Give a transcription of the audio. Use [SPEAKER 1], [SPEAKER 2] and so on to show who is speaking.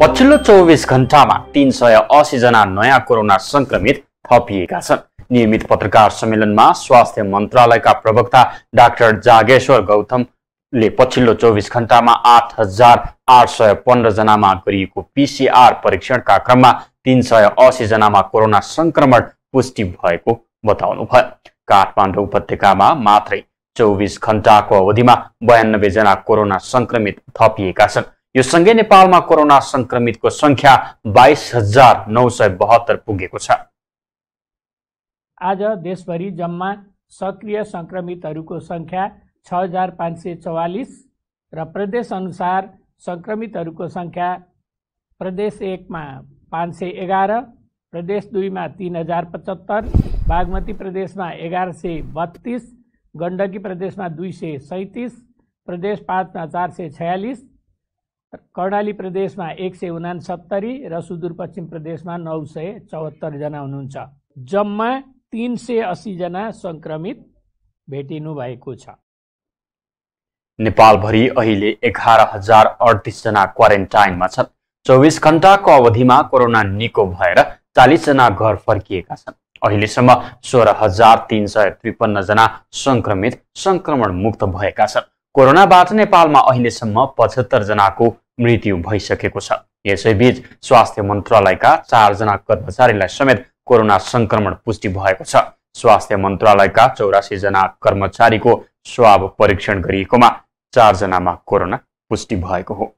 [SPEAKER 1] पछिल्लो चौबिस घन्टामा तीन सय असीजना नयाँ कोरोना संक्रमित थपिएका छन् नियमित पत्रकार सम्मेलनमा स्वास्थ्य मन्त्रालयका प्रवक्ता डाक्टर जागेश्वर गौतमले पछिल्लो चौबिस घन्टामा आठ हजार आठ सय पन्ध्रजनामा गरिएको पिसिआर परीक्षणका क्रममा तीन सय असीजनामा कोरोना संक्रमण पुष्टि भएको बताउनुभयो काठमाडौँ उपत्यकामा मात्रै चौबिस घन्टाको अवधिमा बयानब्बे जना कोरोना संक्रमित थपिएका छन् यो सँगै नेपालमा कोरोना संक्रमितको संख्या बाइस हजार नौ सय बहत्तर पुगेको छ
[SPEAKER 2] आज देशभरि जम्मा सक्रिय सङ्क्रमितहरूको सङ्ख्या छ हजार पाँच सय चौवालिस र प्रदेशअनुसार सङ्क्रमितहरूको सङ्ख्या प्रदेश एकमा पाँच सय एघार प्रदेश दुईमा तिन हजार पचहत्तर बागमती प्रदेशमा एघार सय बत्तिस गण्डकी प्रदेशमा दुई सय सैँतिस प्रदेश पाँचमा चार सय छयालिस कर्णाली प्रदेशमा एक सय उनासत्तरी र सुदूरपश्चिम प्रदेशमा नौ सय चौहत्तरजना हुनुहुन्छ जम्मा तिन सय असीजना सङ्क्रमित भेटिनु भएको छ
[SPEAKER 1] नेपालभरि अहिले एघार हजार अडतिसजना क्वारेन्टाइनमा छन् चौबिस घन्टाको अवधिमा कोरोना निको भएर चालिसजना घर फर्किएका छन् अहिलेसम्म सोह्र हजार तिन सय त्रिपन्नजना सङ्क्रमित सङ्क्रमण मुक्त भएका छन् कोरोनाबाट नेपालमा अहिलेसम्म पचहत्तर जनाको मृत्यु भइसकेको छ यसैबीच स्वास्थ्य मन्त्रालयका चारजना कर्मचारीलाई समेत कोरोना संक्रमण पुष्टि भएको छ स्वास्थ्य मन्त्रालयका चौरासी जना कर्मचारीको स्वाब परीक्षण गरिएकोमा चारजनामा कोरोना पुष्टि भएको हो